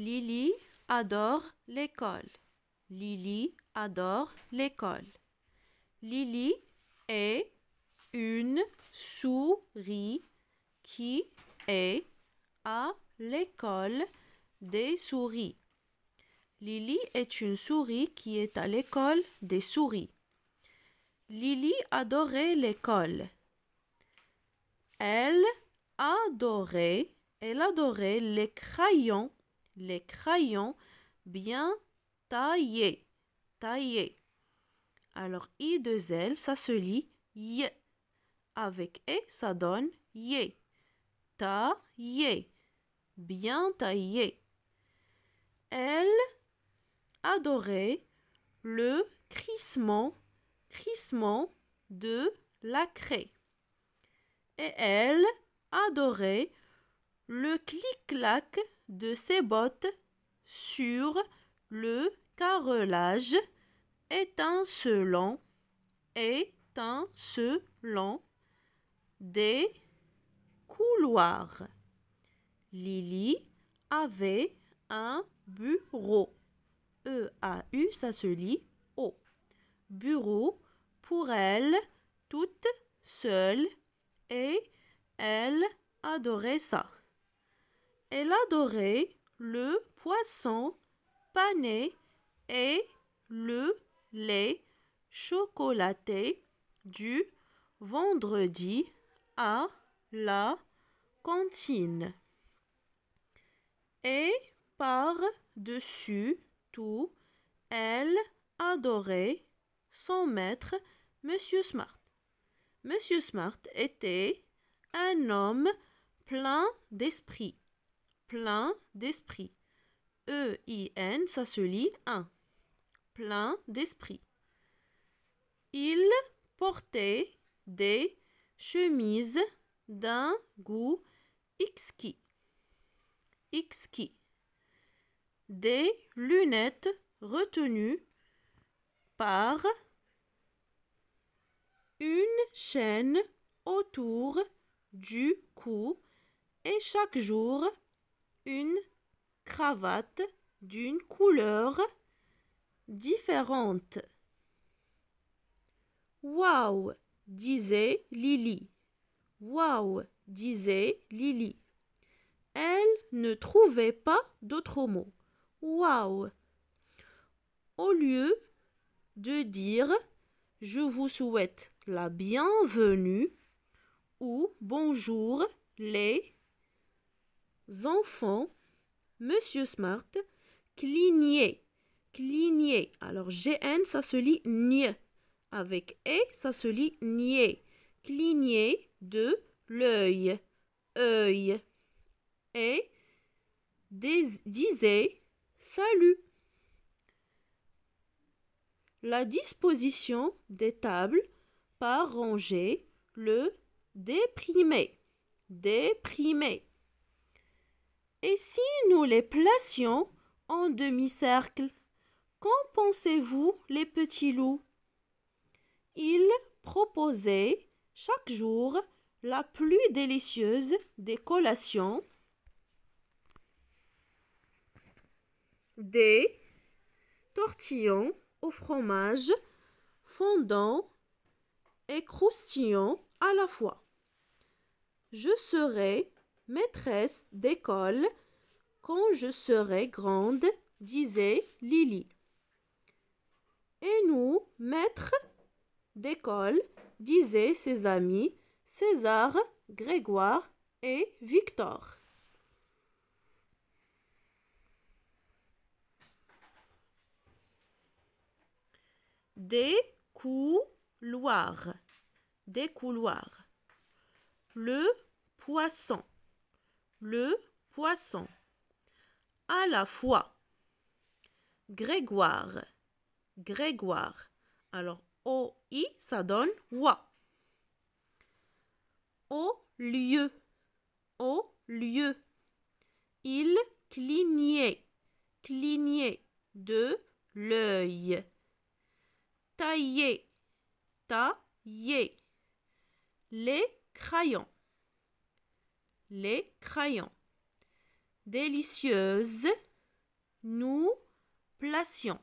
Lily adore l'école. Lily adore l'école. Lily est une souris qui est à l'école des souris. Lily est une souris qui est à l'école des souris. Lily adorait l'école. Elle adorait, elle adorait les crayons les crayons bien taillés. Taillés. Alors, I de L, ça se lit Y. Avec E, ça donne Y. Taillé. Bien taillé. Elle adorait le crissement, crissement de la craie. Et elle adorait le clic-clac de ses bottes sur le carrelage étincelant, étincelant des couloirs. Lily avait un bureau. E-A-U, ça se lit au Bureau pour elle, toute seule, et elle adorait ça. Elle adorait le poisson pané et le lait chocolaté du vendredi à la cantine. Et par-dessus tout, elle adorait son maître, Monsieur Smart. Monsieur Smart était un homme plein d'esprit plein d'esprit. E-I-N, ça se lit un, Plein d'esprit. Il portait des chemises d'un goût exquis. Exquis. Des lunettes retenues par une chaîne autour du cou et chaque jour une cravate d'une couleur différente. Waouh, disait Lily. Waouh, disait Lily. Elle ne trouvait pas d'autre mot. Waouh. Au lieu de dire je vous souhaite la bienvenue ou bonjour les enfants, Monsieur Smart, cligner, cligner. Alors GN, ça se lit nie. Avec E, ça se lit nier. Cligner de l'œil, œil. Et disait salut. La disposition des tables par rangée le déprimait. Déprimé. Et si nous les placions en demi-cercle, qu'en pensez-vous, les petits loups Ils proposaient chaque jour la plus délicieuse des collations, des tortillons au fromage fondant et croustillant à la fois. Je serai maîtresse d'école quand je serai grande, disait Lily. Et nous, maîtres d'école, disaient ses amis César, Grégoire et Victor. Des couloirs. Des couloirs. Le poisson le poisson. À la fois. Grégoire. Grégoire. Alors, O-I, ça donne wa. Au lieu. Au lieu. Il clignait. Clignait de l'œil. ta Tailler. Les crayons les crayons. délicieuses nous placions.